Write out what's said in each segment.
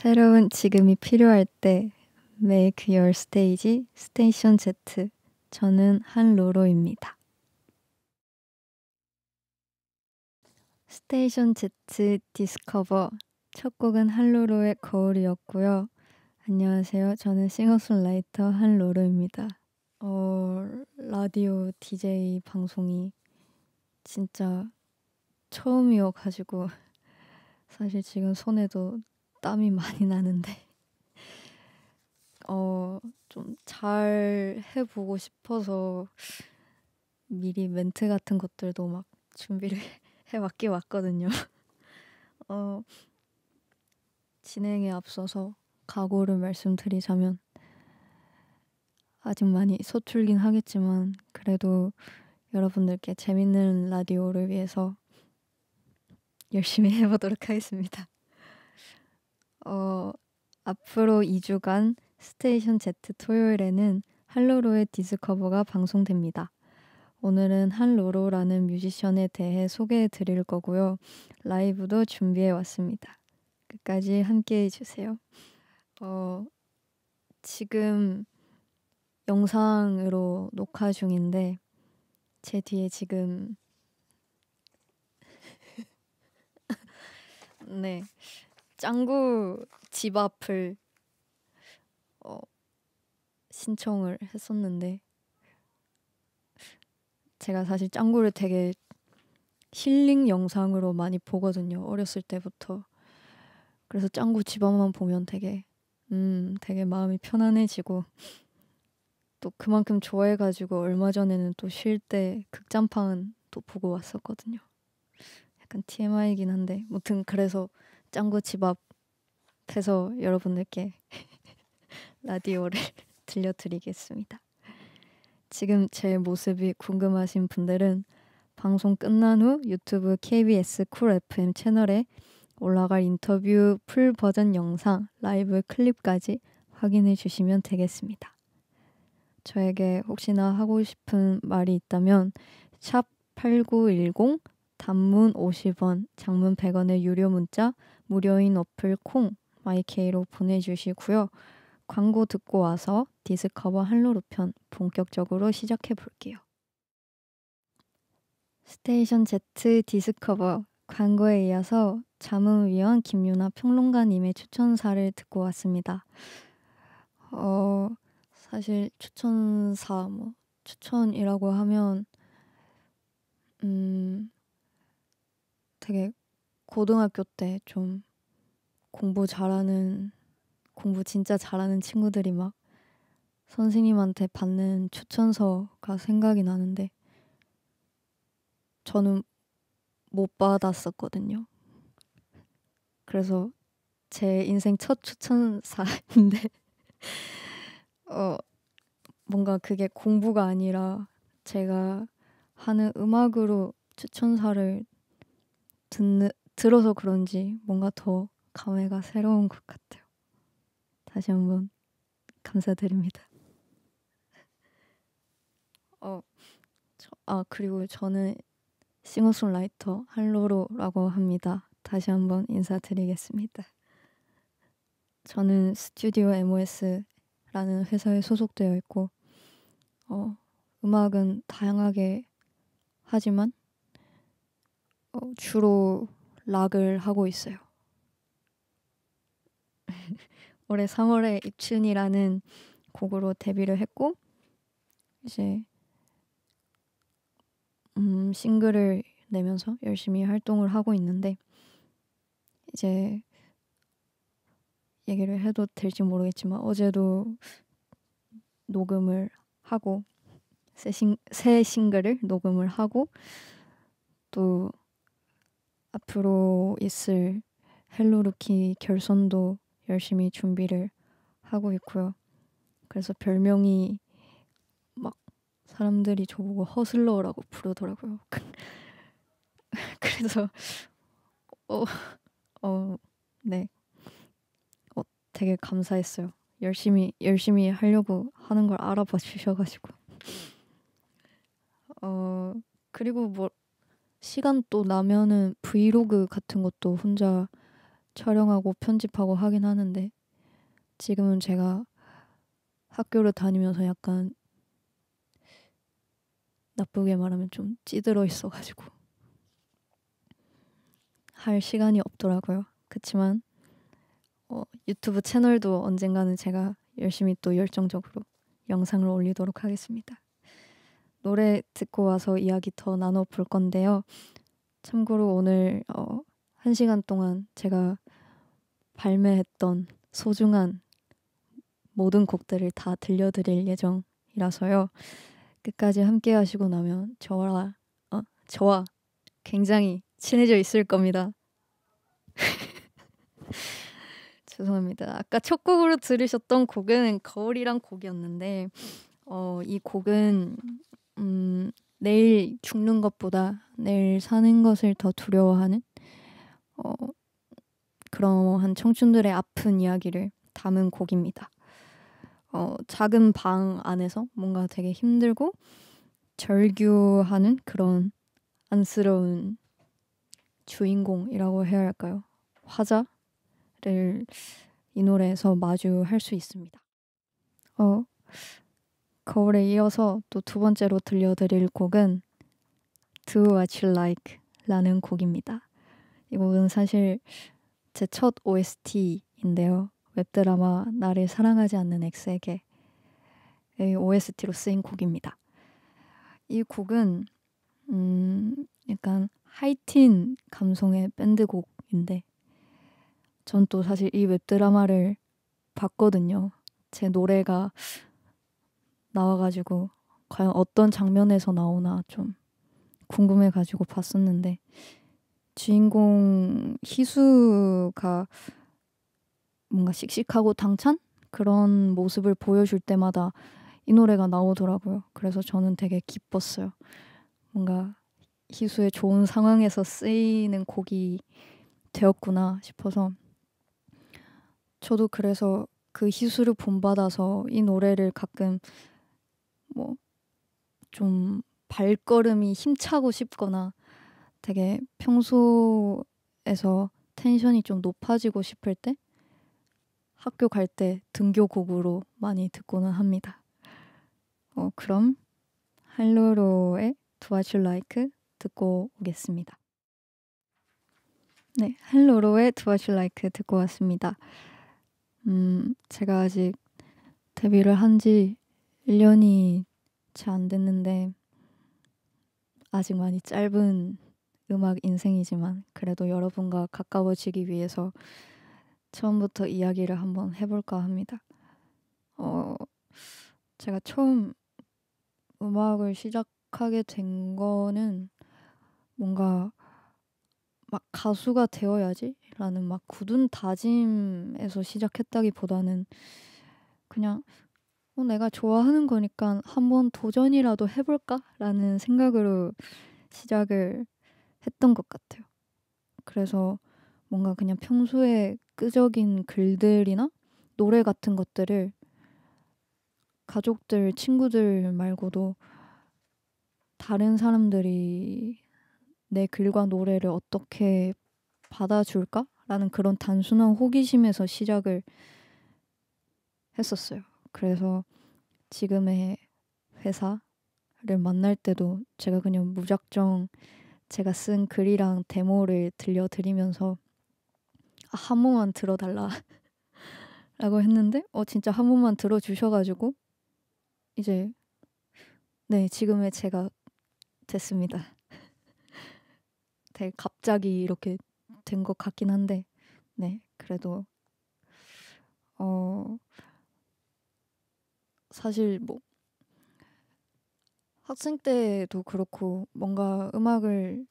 새로운 지금이 필요할 때 Make Your Stage 스테이션 Z 저는 한로로입니다. 스테이션 Z 디스커버 첫 곡은 한로로의 거울이었고요. 안녕하세요. 저는 싱어송라이터 한로로입니다. 어, 라디오 DJ 방송이 진짜 처음이어가지고 사실 지금 손에도 땀이 많이 나는데 어, 좀 잘 해보고 싶어서 미리 멘트 같은 것들도 막 준비를 해왔기 왔거든요. 어, 진행에 앞서서 각오를 말씀드리자면 아직 많이 서툴긴 하겠지만 그래도 여러분들께 재밌는 라디오를 위해서 열심히 해보도록 하겠습니다. 어, 앞으로 2주간 스테이션 Z 토요일에는 할로로의 디스커버가 방송됩니다. 오늘은 한로로라는 뮤지션에 대해 소개해 드릴 거고요. 라이브도 준비해 왔습니다. 끝까지 함께 해주세요. 어, 지금 영상으로 녹화 중인데 제 뒤에 지금 네 짱구 집 앞을 어, 신청을 했었는데 제가 사실 짱구를 되게 힐링 영상으로 많이 보거든요. 어렸을 때부터. 그래서 짱구 집앞만 보면 되게 음, 되게 마음이 편안해지고 또 그만큼 좋아해가지고 얼마 전에는 또 쉴 때 극장판 또 보고 왔었거든요. 약간 TMI이긴 한데, 무튼 그래서 짱구 집 앞에서 여러분들께 라디오를 들려드리겠습니다. 지금 제 모습이 궁금하신 분들은 방송 끝난 후 유튜브 KBS 쿨 FM 채널에 올라갈 인터뷰 풀 버전 영상 라이브 클립까지 확인해 주시면 되겠습니다. 저에게 혹시나 하고 싶은 말이 있다면 샵 8910 단문 50원, 장문 100원의 유료 문자 무료인 어플 콩 마이케이로 보내주시고요. 광고 듣고 와서 디스커버 한로루 편 본격적으로 시작해 볼게요. 스테이션 Z 디스커버 광고에 이어서 자문위원 김유나 평론가님의 추천사를 듣고 왔습니다. 어, 사실 추천사 뭐 추천이라고 하면 음 되게 고등학교 때 좀 공부 잘하는 공부 진짜 잘하는 친구들이 막 선생님한테 받는 추천서가 생각이 나는데 저는 못 받았었거든요. 그래서 제 인생 첫 추천사인데 어 뭔가 그게 공부가 아니라 제가 하는 음악으로 추천사를 듣는 들어서 그런지 뭔가 더 감회가 새로운 것 같아요. 다시 한번 감사드립니다. 어, 저, 아 그리고 저는 싱어송라이터 할로로라고 합니다. 다시 한번 인사드리겠습니다. 저는 스튜디오 MOS라는 회사에 소속되어 있고 어, 음악은 다양하게 하지만 어, 주로 락을 하고 있어요. 올해 3월에 입춘이라는 곡으로 데뷔를 했고 이제 음, 싱글을 내면서 열심히 활동을 하고 있는데 이제 얘기를 해도 될지 모르겠지만 어제도 녹음을 하고 새, 싱, 새 싱글을 녹음을 하고 또 앞으로 있을 헬로루키 결선도 열심히 준비를 하고 있고요. 그래서 별명이 막 사람들이 저보고 허슬러라고 부르더라고요. 그래서 어, 어, 네, 어, 되게 감사했어요. 열심히 열심히 하려고 하는 걸 알아봐 주셔가지고. 어 그리고 뭐 시간 또 나면은 브이로그 같은 것도 혼자 촬영하고 편집하고 하긴 하는데 지금은 제가 학교를 다니면서 약간 나쁘게 말하면 좀 찌들어 있어가지고 할 시간이 없더라고요. 그치만 어, 유튜브 채널도 언젠가는 제가 열심히 또 열정적으로 영상을 올리도록 하겠습니다. 노래 듣고 와서 이야기 더 나눠볼 건데요. 참고로 오늘 어, 한 시간 동안 제가 발매했던 소중한 모든 곡들을 다 들려드릴 예정이라서요. 끝까지 함께 하시고 나면 저와 어, 저와 굉장히 친해져 있을 겁니다. 죄송합니다. 아까 첫 곡으로 들으셨던 곡은 거울이란 곡이었는데 어, 이 곡은 음, 내일 죽는 것보다 내일 사는 것을 더 두려워하는 어, 그러한 청춘들의 아픈 이야기를 담은 곡입니다. 어, 작은 방 안에서 뭔가 되게 힘들고 절규하는 그런 안쓰러운 주인공이라고 해야 할까요? 화자를 이 노래에서 마주할 수 있습니다. 어, 거울에 이어서 또 두 번째로 들려드릴 곡은 Do What You Like 라는 곡입니다. 이 곡은 사실 제 첫 OST인데요. 웹드라마 나를 사랑하지 않는 엑에게 OST로 쓰인 곡입니다. 이 곡은 음 약간 하이틴 감성의 밴드곡인데 전 또 사실 이 웹드라마를 봤거든요. 제 노래가 나와가지고 과연 어떤 장면에서 나오나 좀 궁금해가지고 봤었는데 주인공 희수가 뭔가 씩씩하고 당찬 그런 모습을 보여줄 때마다 이 노래가 나오더라고요. 그래서 저는 되게 기뻤어요. 뭔가 희수의 좋은 상황에서 쓰이는 곡이 되었구나 싶어서 저도 그래서 그 희수를 본받아서 이 노래를 가끔 뭐좀 발걸음이 힘차고 싶거나 되게 평소에서 텐션이 좀 높아지고 싶을 때 학교 갈 때 등교곡으로 많이 듣고는 합니다. 어, 그럼 할로로의 Do What You Like 듣고 오겠습니다. 네, 할로로의 Do What You Like 듣고 왔습니다. 음, 제가 아직 데뷔를 한지 1년이 채안 됐는데 아직 많이 짧은 음악 인생이지만 그래도 여러분과 가까워지기 위해서 처음부터 이야기를 한번 해볼까 합니다. 어, 제가 처음 음악을 시작하게 된 거는 뭔가 막 가수가 되어야지라는 막 굳은 다짐에서 시작했다기보다는 그냥 어, 내가 좋아하는 거니까 한번 도전이라도 해볼까라는 생각으로 시작을 했던 것 같아요. 그래서 뭔가 그냥 평소에 끄적인 글들이나 노래 같은 것들을 가족들, 친구들 말고도 다른 사람들이 내 글과 노래를 어떻게 받아줄까라는 그런 단순한 호기심에서 시작을 했었어요. 그래서 지금의 회사를 만날 때도 제가 그냥 무작정 제가 쓴 글이랑 데모를 들려드리면서 아, 한 번만 들어달라 라고 했는데 어 진짜 한 번만 들어주셔가지고 이제 네 지금의 제가 됐습니다. 되게 네, 갑자기 이렇게 된 것 같긴 한데 네 그래도 어 사실 뭐 학생 때도 그렇고 뭔가 음악을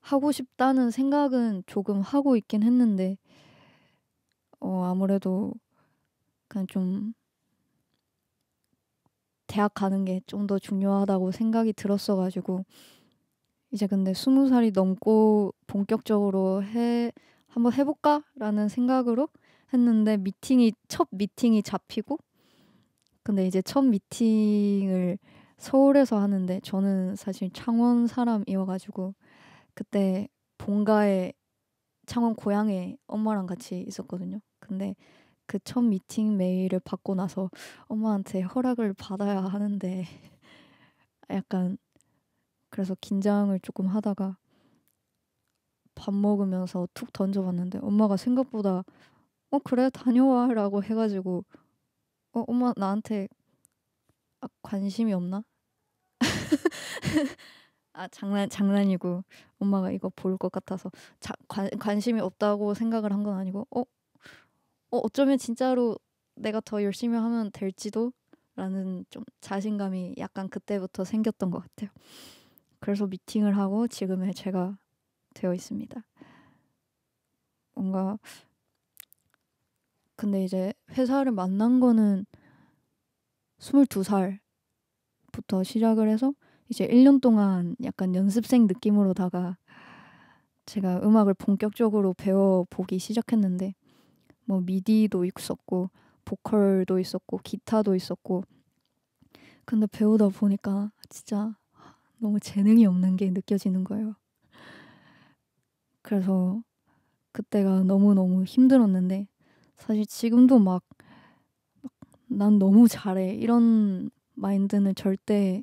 하고 싶다는 생각은 조금 하고 있긴 했는데 어 아무래도 그냥 좀 대학 가는 게 좀 더 중요하다고 생각이 들었어 가지고 이제 근데 스무 살이 넘고 본격적으로 해 한번 해볼까라는 생각으로 했는데 미팅이 첫 미팅이 잡히고 근데 이제 첫 미팅을 서울에서 하는데 저는 사실 창원 사람이어가지고 그때 본가에 창원 고향에 엄마랑 같이 있었거든요. 근데 그 첫 미팅 메일을 받고 나서 엄마한테 허락을 받아야 하는데 약간 그래서 긴장을 조금 하다가 밥 먹으면서 툭 던져봤는데 엄마가 생각보다 어 그래 다녀와라고 해가지고 어, 엄마 나한테 아, 관심이 없나? 아 장난 장난이고 엄마가 이거 볼 것 같아서 자, 관, 관심이 없다고 생각을 한 건 아니고 어, 어 어쩌면 진짜로 내가 더 열심히 하면 될지도 라는 좀 자신감이 약간 그때부터 생겼던 것 같아요. 그래서 미팅을 하고 지금의 제가 되어 있습니다. 뭔가 근데 이제 회사를 만난 거는 22살부터 시작을 해서 이제 1년 동안 약간 연습생 느낌으로다가 제가 음악을 본격적으로 배워보기 시작했는데 뭐 미디도 있었고 보컬도 있었고 기타도 있었고 근데 배우다 보니까 진짜 너무 재능이 없는 게 느껴지는 거예요. 그래서 그때가 너무너무 힘들었는데 사실 지금도 막 난 너무 잘해 이런 마인드는 절대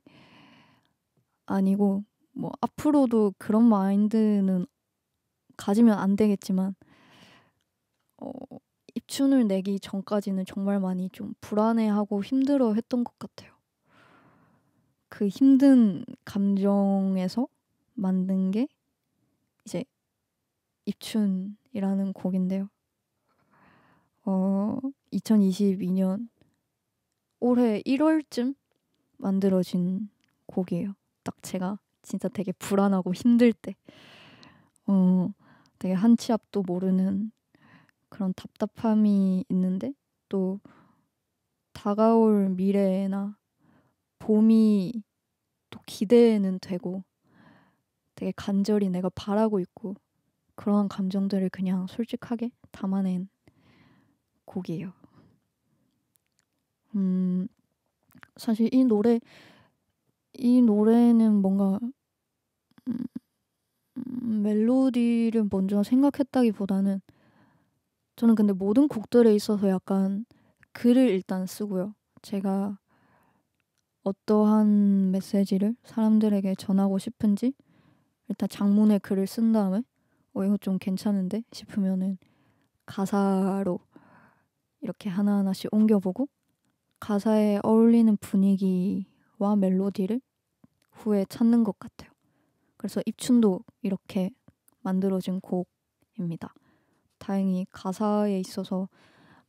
아니고 뭐 앞으로도 그런 마인드는 가지면 안 되겠지만 어, 입춘을 내기 전까지는 정말 많이 좀 불안해하고 힘들어 했던 것 같아요. 그 힘든 감정에서 만든 게 이제 입춘이라는 곡인데요. 어, 2022년 올해 1월쯤 만들어진 곡이에요. 딱 제가 진짜 되게 불안하고 힘들 때, 어, 되게 한 치 앞도 모르는 그런 답답함이 있는데 또 다가올 미래나 봄이 또 기대는 되고 되게 간절히 내가 바라고 있고 그런 감정들을 그냥 솔직하게 담아낸 곡이에요. 음, 사실 이 노래 이 노래는 뭔가 음, 멜로디를 먼저 생각했다기보다는 저는 근데 모든 곡들에 있어서 약간 글을 일단 쓰고요. 제가 어떠한 메시지를 사람들에게 전하고 싶은지 일단 장문의 글을 쓴 다음에 어 이거 좀 괜찮은데 싶으면은 가사로 이렇게 하나하나씩 옮겨보고 가사에 어울리는 분위기와 멜로디를 후에 찾는 것 같아요. 그래서 입춘도 이렇게 만들어진 곡입니다. 다행히 가사에 있어서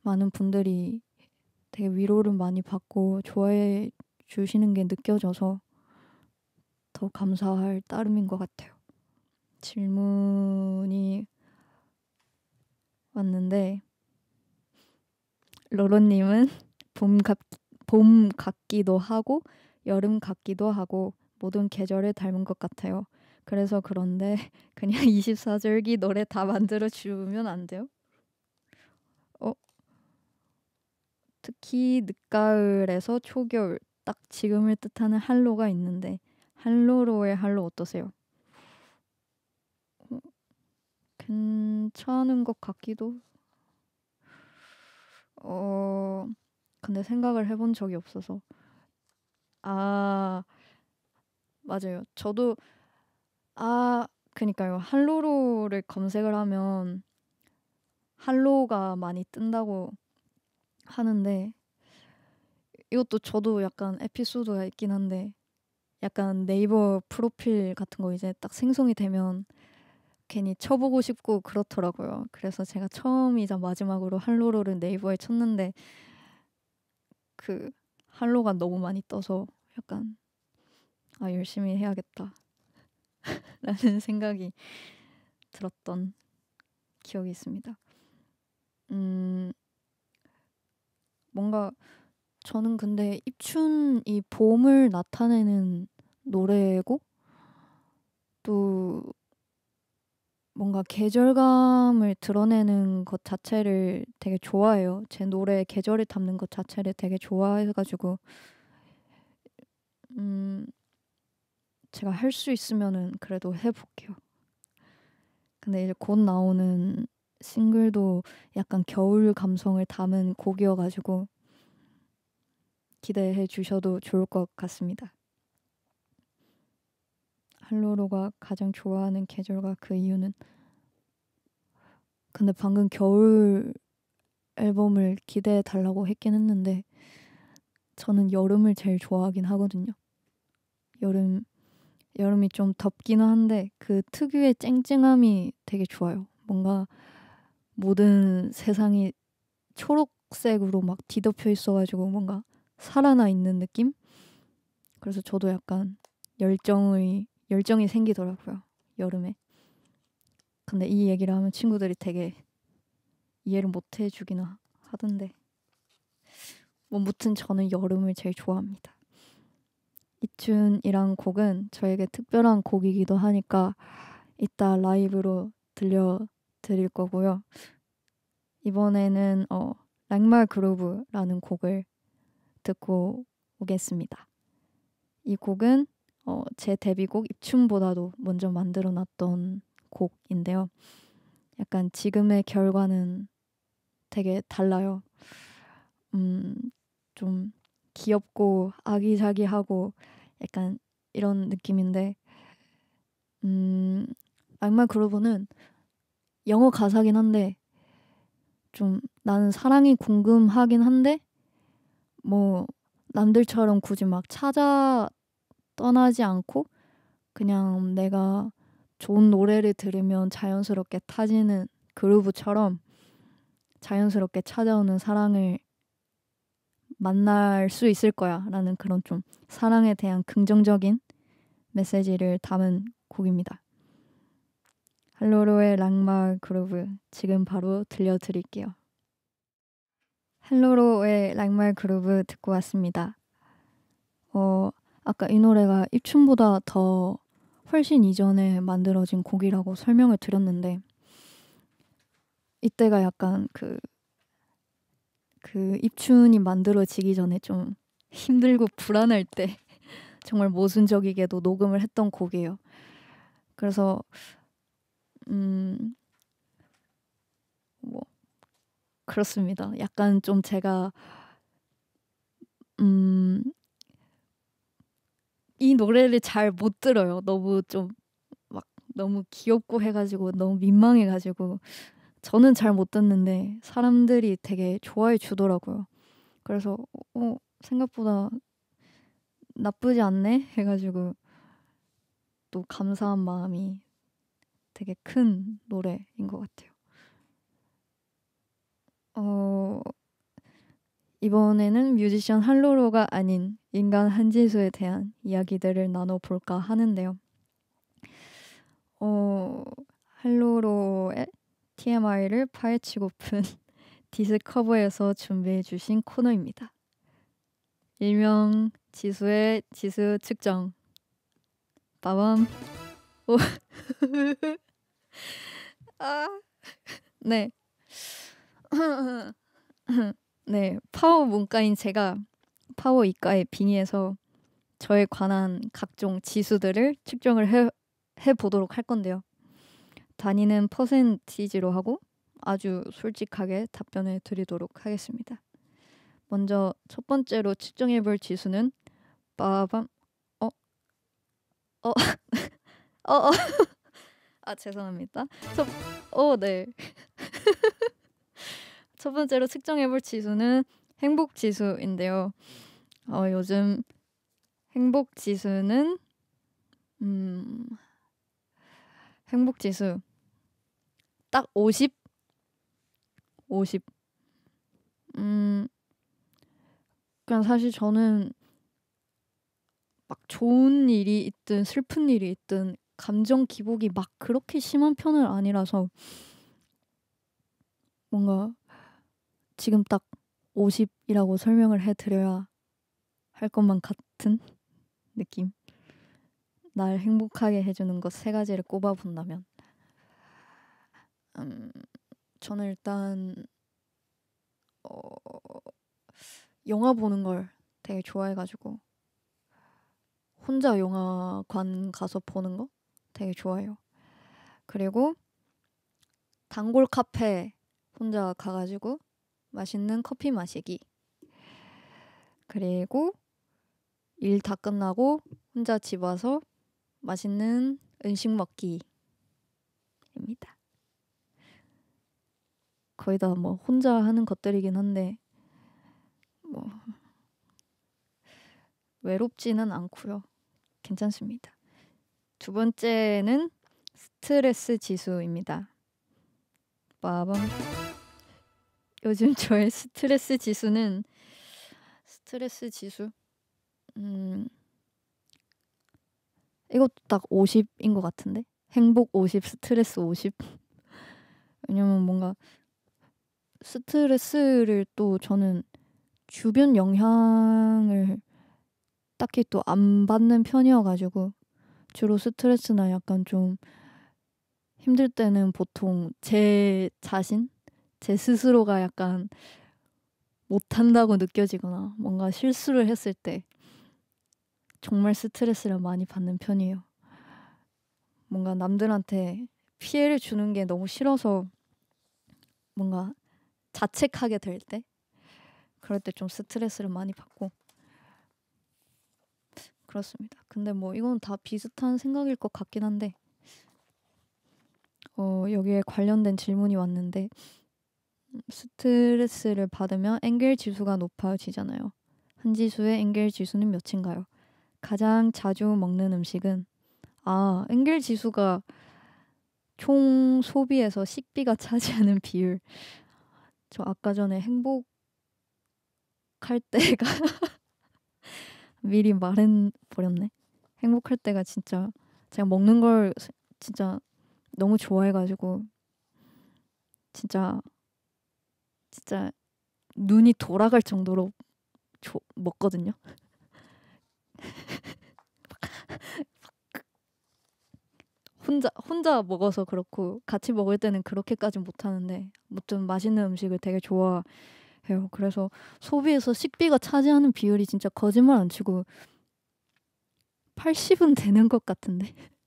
많은 분들이 되게 위로를 많이 받고 좋아해 주시는 게 느껴져서 더 감사할 따름인 것 같아요. 질문이 왔는데 로로님은 봄, 같, 봄 같기도 하고 여름 같기도 하고 모든 계절을 닮은 것 같아요. 그래서 그런데 그냥 24절기 노래 다 만들어 주면 안 돼요? 어? 특히 늦가을에서 초겨울 딱 지금을 뜻하는 한로가 있는데 한로로의 한로 어떠세요? 어? 괜찮은 것 같기도 어, 근데 생각을 해본 적이 없어서. 아, 맞아요. 저도, 아, 그니까요. 할로로를 검색을 하면 할로가 많이 뜬다고 하는데 이것도 저도 약간 에피소드가 있긴 한데 약간 네이버 프로필 같은 거 이제 딱 생성이 되면 괜히 쳐보고 싶고 그렇더라고요. 그래서 제가 처음이자 마지막으로 할로로를 네이버에 쳤는데 그 할로가 너무 많이 떠서 약간 아 열심히 해야겠다 라는 생각이 들었던 기억이 있습니다. 음 뭔가 저는 근데 입춘이 봄을 나타내는 노래고 또 뭔가 계절감을 드러내는 것 자체를 되게 좋아해요. 제 노래에 계절을 담는 것 자체를 되게 좋아해가지고 음 제가 할 수 있으면은 그래도 해볼게요. 근데 이제 곧 나오는 싱글도 약간 겨울 감성을 담은 곡이어가지고 기대해 주셔도 좋을 것 같습니다. 할로로가 가장 좋아하는 계절과 그 이유는 근데 방금 겨울 앨범을 기대해 달라고 했긴 했는데 저는 여름을 제일 좋아하긴 하거든요. 여름 여름이 좀 덥기는 한데 그 특유의 쨍쨍함이 되게 좋아요. 뭔가 모든 세상이 초록색으로 막 뒤덮여 있어가지고 뭔가 살아나 있는 느낌? 그래서 저도 약간 열정의 열정이 생기더라고요. 여름에. 근데 이 얘기를 하면 친구들이 되게 이해를 못 해주기나 하던데. 뭐 무튼 저는 여름을 제일 좋아합니다. 이춘이란 곡은 저에게 특별한 곡이기도 하니까 이따 라이브로 들려드릴 거고요. 이번에는 어, 락말 그루브라는 곡을 듣고 오겠습니다. 이 곡은 어, 제 데뷔곡 입춘보다도 먼저 만들어 놨던 곡인데요. 약간 지금의 결과는 되게 달라요. 음, 좀 귀엽고 아기자기하고 약간 이런 느낌인데, 음, 악마 그로버는 영어 가사긴 한데, 좀 나는 사랑이 궁금하긴 한데, 뭐, 남들처럼 굳이 막 찾아 떠나지 않고 그냥 내가 좋은 노래를 들으면 자연스럽게 타지는 그루브처럼 자연스럽게 찾아오는 사랑을 만날 수 있을 거야 라는 그런 좀 사랑에 대한 긍정적인 메시지를 담은 곡입니다. 할로로의 락마 그루브 지금 바로 들려드릴게요. 할로로의 락말 그루브 듣고 왔습니다. 어, 아까 이 노래가 입춘보다 더 훨씬 이전에 만들어진 곡이라고 설명을 드렸는데 이때가 약간 그, 그 입춘이 만들어지기 전에 좀 힘들고 불안할 때 정말 모순적이게도 녹음을 했던 곡이에요. 그래서 음 뭐 그렇습니다. 약간 좀 제가 음이 노래를 잘 못 들어요. 너무 좀 막 너무 귀엽고 해가지고 너무 민망해가지고 저는 잘 못 듣는데 사람들이 되게 좋아해 주더라고요. 그래서 어, 어 생각보다 나쁘지 않네 해가지고 또 감사한 마음이 되게 큰 노래인 것 같아요. 어 이번에는 뮤지션 할로로가 아닌 인간 한지수에 대한 이야기들을 나눠볼까 하는데요. 어, 할로로의 TMI를 파헤치고픈 디스커버에서 준비해주신 코너입니다. 일명 지수의 지수 측정. 빠밤. 오. 아. 네. 네, 파워 문과인 제가 파워 이과의 빙의에서 저에 관한 각종 지수들을 측정을 해, 해보도록 할 건데요. 단위는 퍼센티지로 하고 아주 솔직하게 답변해 드리도록 하겠습니다. 먼저 첫 번째로 측정해 볼 지수는 빠밤 어? 어? 어? 어? 아 죄송합니다. 첫, 어, 네. 첫 번째로 측정해볼 지수는 행복 지수인데요. 어, 요즘 행복 지수는 음, 행복 지수 딱 50? 50. 음, 그러 사실 저는 막 좋은 일이 있든 슬픈 일이 있든 감정 기복이 막 그렇게 심한 편은 아니라서 뭔가 지금 딱 50이라고 설명을 해드려야 할 것만 같은 느낌. 날 행복하게 해주는 것 세 가지를 꼽아본다면, 음, 저는 일단 어, 영화 보는 걸 되게 좋아해가지고 혼자 영화관 가서 보는 거 되게 좋아요. 그리고 단골 카페 혼자 가가지고 맛있는 커피 마시기. 그리고 일 다 끝나고 혼자 집 와서 맛있는 음식 먹기입니다. 거의 다 뭐 혼자 하는 것들이긴 한데 뭐 외롭지는 않고요. 괜찮습니다. 두 번째는 스트레스 지수입니다. 빠밤. 요즘 저의 스트레스 지수는 스트레스 지수 음 이것도 딱 50인 것 같은데 행복 50 스트레스 50 왜냐면 뭔가 스트레스를 또 저는 주변 영향을 딱히 또 안 받는 편이어가지고 주로 스트레스나 약간 좀 힘들 때는 보통 제 자신 제 스스로가 약간 못한다고 느껴지거나 뭔가 실수를 했을 때 정말 스트레스를 많이 받는 편이에요. 뭔가 남들한테 피해를 주는 게 너무 싫어서 뭔가 자책하게 될 때, 그럴 때 좀 스트레스를 많이 받고 그렇습니다. 근데 뭐 이건 다 비슷한 생각일 것 같긴 한데 어, 여기에 관련된 질문이 왔는데 스트레스를 받으면 엥겔 지수가 높아지잖아요. 한 지수의 엥겔 지수는 몇인가요? 가장 자주 먹는 음식은 아, 엥겔 지수가 총 소비에서 식비가 차지하는 비율. 저 아까 전에 행복할 때가 미리 말은 버렸네. 행복할 때가 진짜 제가 먹는 걸 진짜 너무 좋아해가지고 진짜 진짜 눈이 돌아갈 정도로 조, 먹거든요. 혼자 혼자 먹어서 그렇고 같이 먹을 때는 그렇게까지 못 하는데 뭐 좀 맛있는 음식을 되게 좋아해요. 그래서 소비에서 식비가 차지하는 비율이 진짜 거짓말 안 치고 80은 되는 것 같은데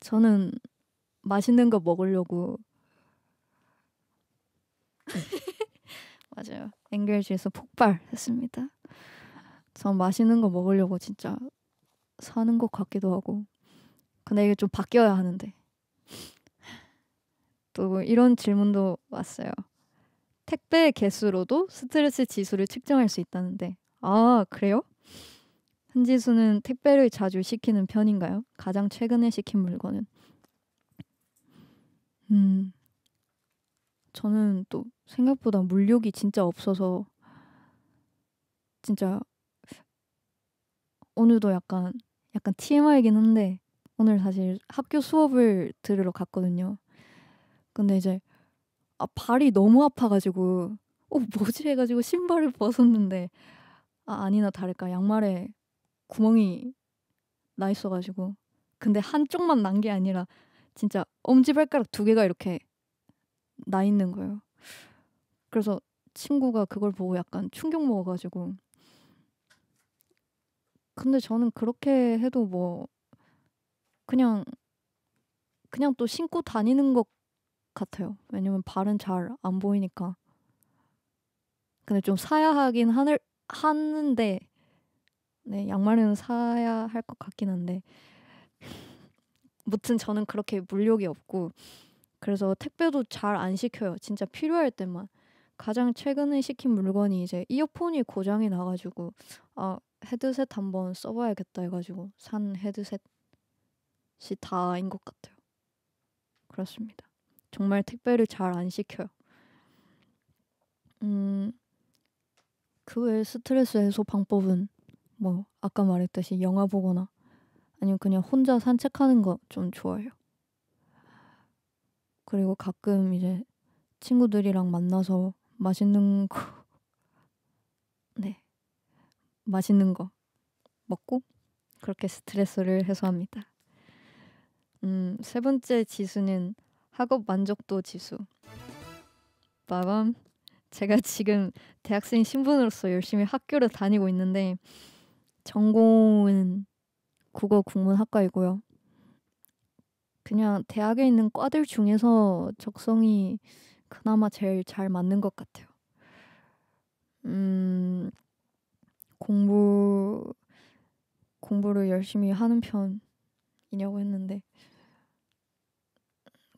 저는 맛있는 거 먹으려고 맞아요. 앵글지에서 폭발했습니다. 전 맛있는 거 먹으려고 진짜 사는 것 같기도 하고 근데 이게 좀 바뀌어야 하는데 또 이런 질문도 왔어요. 택배 개수로도 스트레스 지수를 측정할 수 있다는데 아 그래요? 한지수는 택배를 자주 시키는 편인가요? 가장 최근에 시킨 물건은 음 저는 또 생각보다 물욕이 진짜 없어서 진짜 오늘도 약간 약간 TMI이긴 한데 오늘 사실 학교 수업을 들으러 갔거든요. 근데 이제 아 발이 너무 아파가지고 어 뭐지 해가지고 신발을 벗었는데 아 아니나 다를까 양말에 구멍이 나 있어가지고 근데 한쪽만 난 게 아니라 진짜 엄지발가락 두 개가 이렇게 나 있는 거예요. 그래서 친구가 그걸 보고 약간 충격 먹어가지고 근데 저는 그렇게 해도 뭐 그냥 그냥 또 신고 다니는 것 같아요. 왜냐면 발은 잘 안 보이니까. 근데 좀 사야 하긴 하늘, 하는데 네 양말은 사야 할 것 같긴 한데 무튼 저는 그렇게 물욕이 없고 그래서 택배도 잘 안 시켜요. 진짜 필요할 때만. 가장 최근에 시킨 물건이 이제 이어폰이 고장이 나가지고 아 헤드셋 한번 써봐야겠다 해가지고 산 헤드셋이 다인 것 같아요. 그렇습니다. 정말 택배를 잘 안 시켜요. 음, 그외 스트레스 해소 방법은 뭐 아까 말했듯이 영화 보거나 아니면 그냥 혼자 산책하는 거 좀 좋아해요. 그리고 가끔 이제 친구들이랑 만나서 맛있는 거, 네, 맛있는 거 먹고 그렇게 스트레스를 해소합니다. 음, 세 번째 지수는 학업 만족도 지수. 빠밤. 제가 지금 대학생 신분으로서 열심히 학교를 다니고 있는데 전공은 국어 국문학과이고요. 그냥 대학에 있는 과들 중에서 적성이 그나마 제일 잘 맞는 것 같아요. 음, 공부, 공부를 열심히 하는 편이냐고 했는데,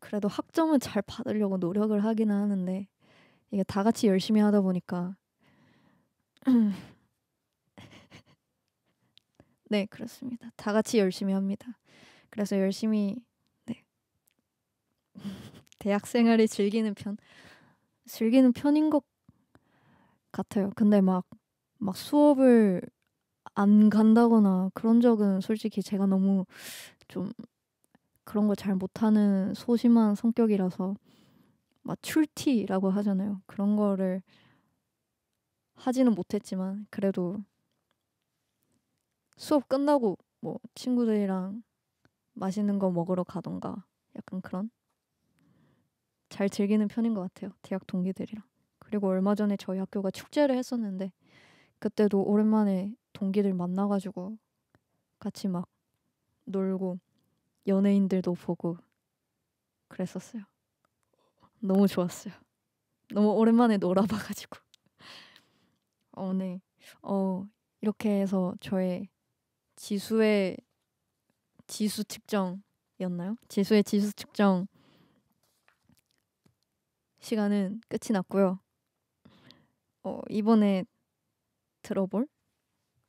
그래도 학점은 잘 받으려고 노력을 하기는 하는데, 이게 다 같이 열심히 하다 보니까, 네, 그렇습니다. 다 같이 열심히 합니다. 그래서 열심히 대학 생활을 즐기는 편 즐기는 편인 것 같아요. 근데 막 막 수업을 안 간다거나 그런 적은 솔직히 제가 너무 좀 그런 거 잘 못하는 소심한 성격이라서 막 출티라고 하잖아요. 그런 거를 하지는 못했지만 그래도 수업 끝나고 뭐 친구들이랑 맛있는 거 먹으러 가던가 약간 그런 잘 즐기는 편인 것 같아요. 대학 동기들이랑. 그리고 얼마 전에 저희 학교가 축제를 했었는데 그때도 오랜만에 동기들 만나가지고 같이 막 놀고 연예인들도 보고 그랬었어요. 너무 좋았어요. 너무 오랜만에 놀아봐가지고. 어, 네. 어, 이렇게 해서 저의 지수의 지수 측정이었나요? 지수의 지수 측정 시간은 끝이 났고요. 어, 이번에 들어볼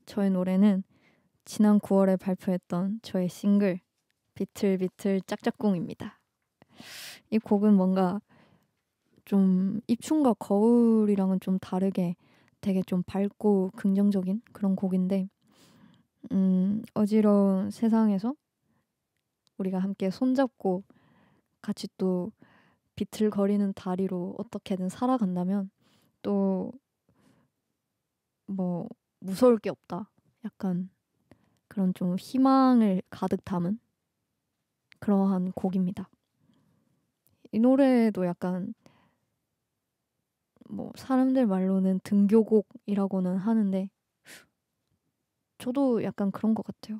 저의 노래는 지난 9월에 발표했던 저의 싱글 비틀비틀 짝짝꿍입니다. 이 곡은 뭔가 좀 입춘과 거울이랑은 좀 다르게 되게 좀 밝고 긍정적인 그런 곡인데 음, 어지러운 세상에서 우리가 함께 손잡고 같이 또 비틀거리는 다리로 어떻게든 살아간다면 또 뭐 무서울 게 없다. 약간 그런 좀 희망을 가득 담은 그러한 곡입니다. 이 노래도 약간 뭐 사람들 말로는 등교곡이라고는 하는데 저도 약간 그런 것 같아요.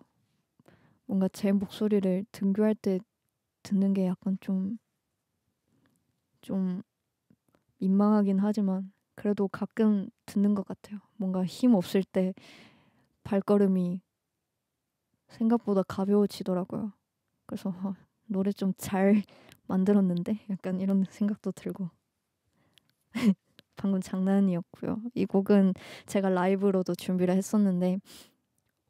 뭔가 제 목소리를 등교할 때 듣는 게 약간 좀좀 민망하긴 하지만 그래도 가끔 듣는 것 같아요. 뭔가 힘 없을 때 발걸음이 생각보다 가벼워지더라고요. 그래서 어, 노래 좀 잘 만들었는데 약간 이런 생각도 들고 방금 장난이었고요. 이 곡은 제가 라이브로도 준비를 했었는데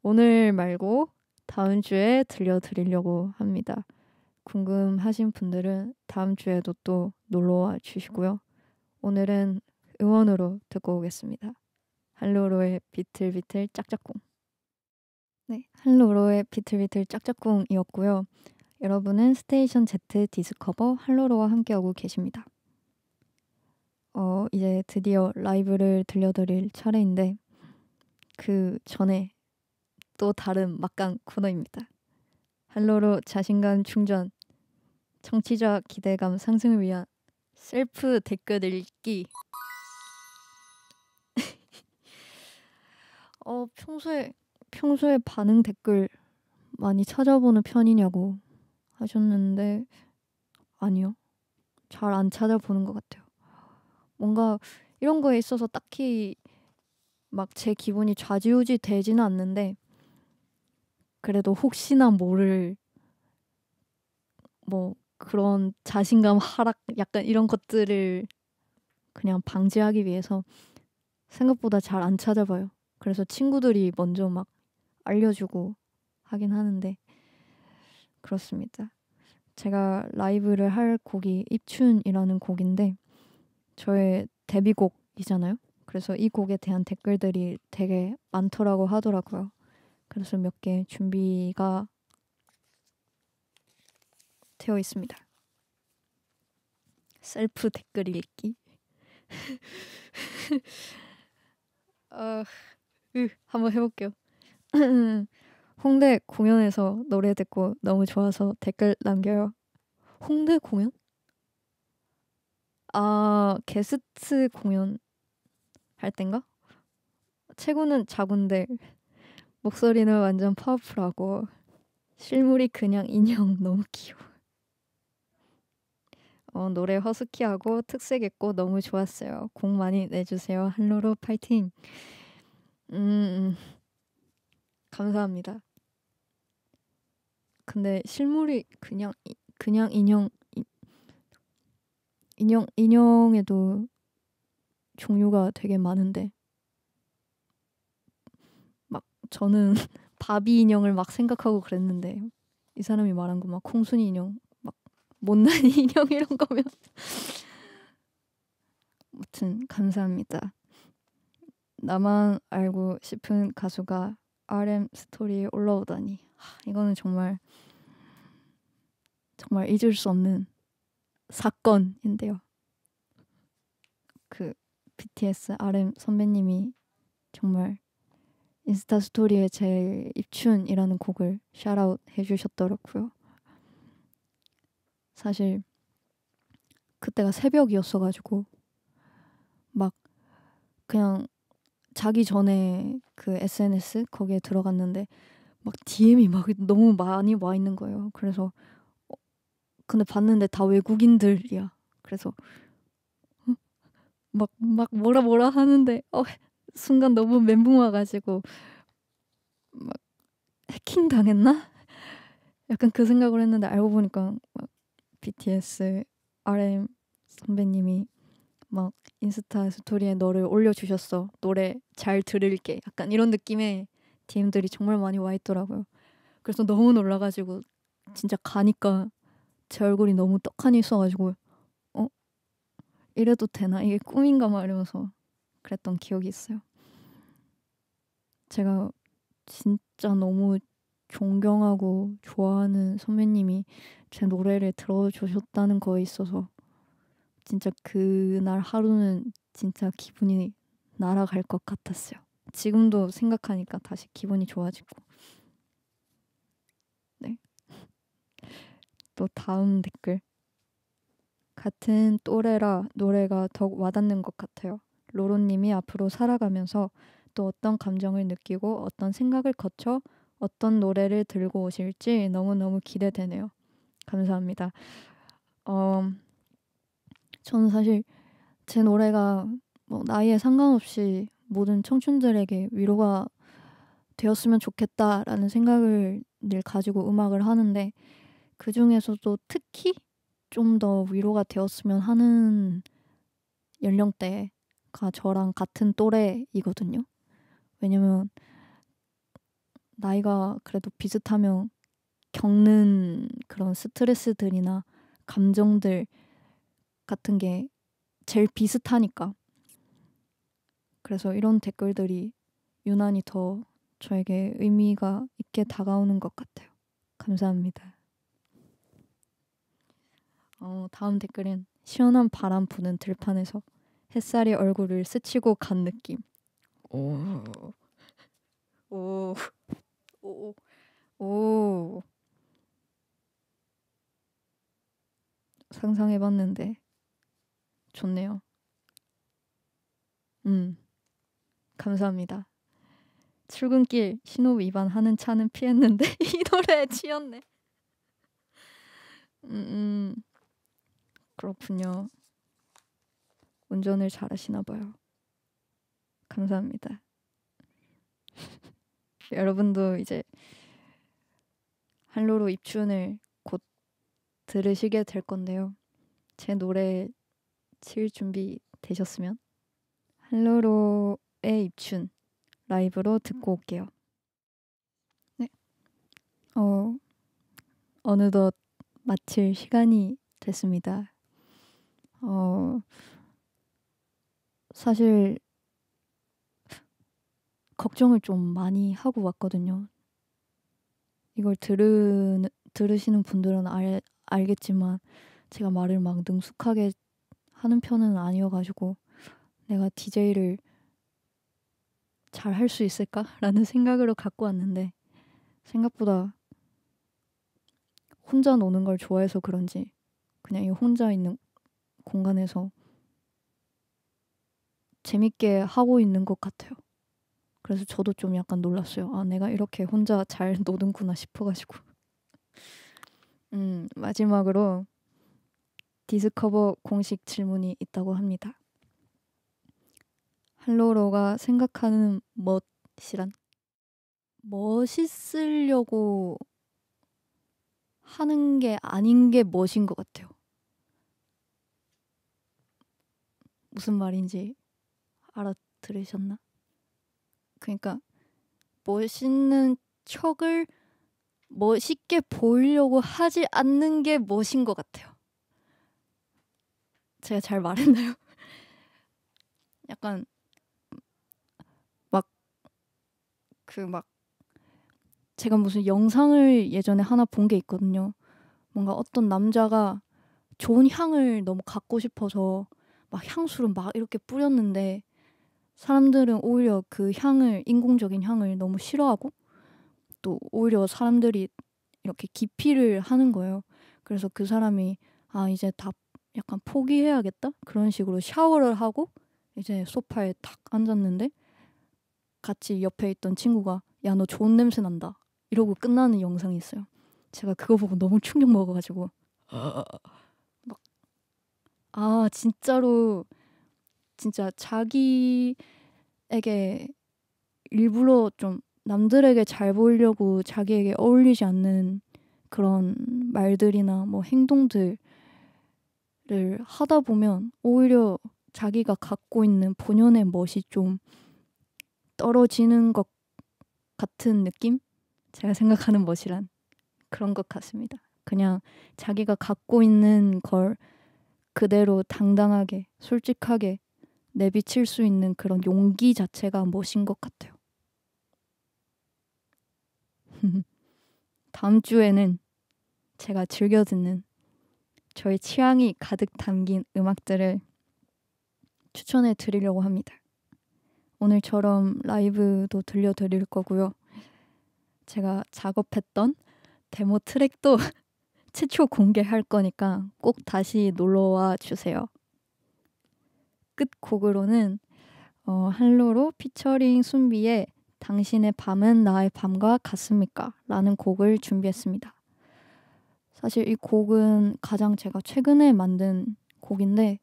오늘 말고 다음 주에 들려드리려고 합니다. 궁금하신 분들은 다음 주에도 또 놀러와 주시고요. 오늘은 응원으로 듣고 오겠습니다. 할로로의 비틀비틀 짝짝꿍. 네, 할로로의 비틀비틀 짝짝꿍이었고요. 여러분은 스테이션 Z 디스커버 할로로와 함께하고 계십니다. 어, 이제 드디어 라이브를 들려드릴 차례인데 그 전에 또 다른 막강 코너입니다. 할로로 자신감 충전, 청취자 기대감 상승을 위한 셀프 댓글 읽기. 어 평소에 평소에 반응 댓글 많이 찾아보는 편이냐고 하셨는데 아니요 잘 안 찾아보는 것 같아요. 뭔가 이런 거에 있어서 딱히 막 제 기분이 좌지우지 되지는 않는데 그래도 혹시나 모를 뭐 그런 자신감 하락 약간 이런 것들을 그냥 방지하기 위해서 생각보다 잘 안 찾아봐요. 그래서 친구들이 먼저 막 알려주고 하긴 하는데 그렇습니다. 제가 라이브를 할 곡이 입춘이라는 곡인데 저의 데뷔곡이잖아요. 그래서 이 곡에 대한 댓글들이 되게 많더라고 하더라고요. 그래서 몇 개 준비가 되어 있습니다. 셀프 댓글 읽기. 어, 으, 한번 해볼게요. 홍대 공연에서 노래 듣고 너무 좋아서 댓글 남겨요. 홍대 공연? 아 게스트 공연 할 땐가? 최고는 자군데 목소리는 완전 파워풀하고 실물이 그냥 인형 너무 귀여워. 어, 노래 허스키하고 특색 있고 너무 좋았어요. 공 많이 내주세요. 한로로 파이팅. 음, 감사합니다. 근데 실물이 그냥 그냥 인형 인형 인형에도 종류가 되게 많은데 저는 바비 인형을 막 생각하고 그랬는데 이 사람이 말한 거 막 콩순이 인형, 막 못난 인형 이런 거면 아무튼 감사합니다. 나만 알고 싶은 가수가 RM 스토리에 올라오다니 하, 이거는 정말 정말 잊을 수 없는 사건인데요. 그 BTS RM 선배님이 정말 인스타 스토리에 제 입춘이라는 곡을 샤라웃 해주셨더라고요. 사실 그때가 새벽이었어가지고 막 그냥 자기 전에 그 SNS 거기에 들어갔는데 막 DM이 막 너무 많이 와 있는 거예요. 그래서 어, 근데 봤는데 다 외국인들이야. 그래서 막막 어? 뭐라 뭐라 하는데 어 순간 너무 멘붕 와가지고 막 해킹 당했나? 약간 그 생각을 했는데 알고 보니까 막 BTS RM 선배님이 막 인스타 스토리에 너를 올려주셨어 노래 잘 들을게 약간 이런 느낌의 DM들이 정말 많이 와 있더라고요. 그래서 너무 놀라가지고 진짜 가니까 제 얼굴이 너무 떡하니 있어가지고 어 이래도 되나 이게 꿈인가 막 이러면서 그랬던 기억이 있어요. 제가 진짜 너무 존경하고 좋아하는 선배님이 제 노래를 들어주셨다는 거에 있어서 진짜 그날 하루는 진짜 기분이 날아갈 것 같았어요. 지금도 생각하니까 다시 기분이 좋아지고. 네. 또 다음 댓글. 같은 또래라 노래가 더 와닿는 것 같아요. 로로님이 앞으로 살아가면서 또 어떤 감정을 느끼고 어떤 생각을 거쳐 어떤 노래를 들고 오실지 너무너무 기대되네요. 감사합니다. 어, 저는 사실 제 노래가 뭐 나이에 상관없이 모든 청춘들에게 위로가 되었으면 좋겠다라는 생각을 늘 가지고 음악을 하는데 그 중에서도 특히 좀 더 위로가 되었으면 하는 연령대 가 저랑 같은 또래이거든요. 왜냐면 나이가 그래도 비슷하면 겪는 그런 스트레스들이나 감정들 같은 게 제일 비슷하니까. 그래서 이런 댓글들이 유난히 더 저에게 의미가 있게 다가오는 것 같아요. 감사합니다. 어, 다음 댓글은 시원한 바람 부는 들판에서 햇살이 얼굴을 스치고 간 느낌. 오. 오. 오. 오. 오. 상상해 봤는데 좋네요. 음. 감사합니다. 출근길 신호 위반하는 차는 피했는데 이 노래에 치였네. 음. 음. 그렇군요. 운전을 잘하시나 봐요. 감사합니다. 여러분도 이제 한로로 입춘을 곧 들으시게 될 건데요. 제 노래 칠 준비 되셨으면 한로로의 입춘 라이브로 듣고 올게요. 네. 어 어느덧 마칠 시간이 됐습니다. 어 사실 걱정을 좀 많이 하고 왔거든요. 이걸 들으, 들으시는 분들은 알, 알겠지만 제가 말을 막 능숙하게 하는 편은 아니어가지고 내가 DJ를 잘 할 수 있을까라는 생각으로 갖고 왔는데 생각보다 혼자 노는 걸 좋아해서 그런지 그냥 이 혼자 있는 공간에서 재밌게 하고 있는 것 같아요. 그래서 저도 좀 약간 놀랐어요. 아, 내가 이렇게 혼자 잘 노는구나 싶어가지고. 음, 마지막으로 디스커버 공식 질문이 있다고 합니다. 할로로가 생각하는 멋이란? 멋있으려고 하는 게 아닌 게 멋인 것 같아요. 무슨 말인지 알아들으셨나? 그러니까 멋있는 척을 멋있게 보이려고 하지 않는 게 멋인 것 같아요. 제가 잘 말했나요? 약간 막 그 막 제가 무슨 영상을 예전에 하나 본 게 있거든요. 뭔가 어떤 남자가 좋은 향을 너무 갖고 싶어서 막 향수를 막 이렇게 뿌렸는데 사람들은 오히려 그 향을 인공적인 향을 너무 싫어하고 또 오히려 사람들이 이렇게 기피를 하는 거예요. 그래서 그 사람이 아 이제 다 약간 포기해야겠다 그런 식으로 샤워를 하고 이제 소파에 탁 앉았는데 같이 옆에 있던 친구가 야 너 좋은 냄새 난다 이러고 끝나는 영상이 있어요. 제가 그거 보고 너무 충격 먹어가지고 막아 아, 아. 아, 진짜로 진짜 자기에게 일부러 좀 남들에게 잘 보이려고 자기에게 어울리지 않는 그런 말들이나 뭐 행동들을 하다 보면 오히려 자기가 갖고 있는 본연의 멋이 좀 떨어지는 것 같은 느낌? 제가 생각하는 멋이란 그런 것 같습니다. 그냥 자기가 갖고 있는 걸 그대로 당당하게, 솔직하게 내비칠 수 있는 그런 용기 자체가 멋인 것 같아요. 다음 주에는 제가 즐겨 듣는 저의 취향이 가득 담긴 음악들을 추천해 드리려고 합니다. 오늘처럼 라이브도 들려드릴 거고요. 제가 작업했던 데모 트랙도 최초 공개할 거니까 꼭 다시 놀러와 주세요. 끝곡으로는 어, 할로로 피처링 순비의 당신의 밤은 나의 밤과 같습니까? 라는 곡을 준비했습니다. 사실 이 곡은 가장 제가 최근에 만든 곡인데,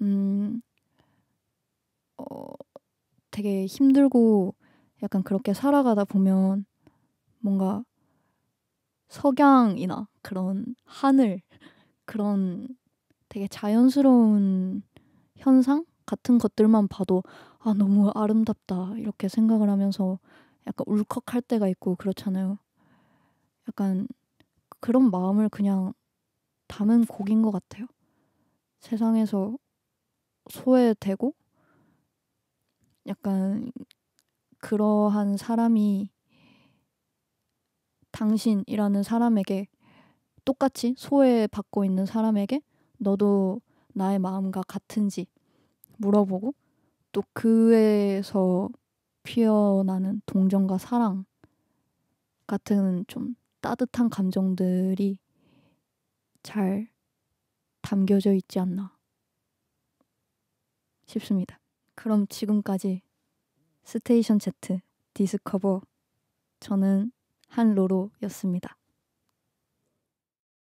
음, 어, 되게 힘들고 약간 그렇게 살아가다 보면 뭔가 석양이나 그런 하늘, 그런 되게 자연스러운 현상 같은 것들만 봐도 아 너무 아름답다 이렇게 생각을 하면서 약간 울컥할 때가 있고 그렇잖아요. 약간 그런 마음을 그냥 담은 곡인 것 같아요. 세상에서 소외되고 약간 그러한 사람이 당신이라는 사람에게 똑같이 소외받고 있는 사람에게 너도 나의 마음과 같은지 물어보고 또 그에서 피어나는 동정과 사랑 같은 좀 따뜻한 감정들이 잘 담겨져 있지 않나 싶습니다. 그럼 지금까지 스테이션 Z 디스커버 저는 한로로였습니다.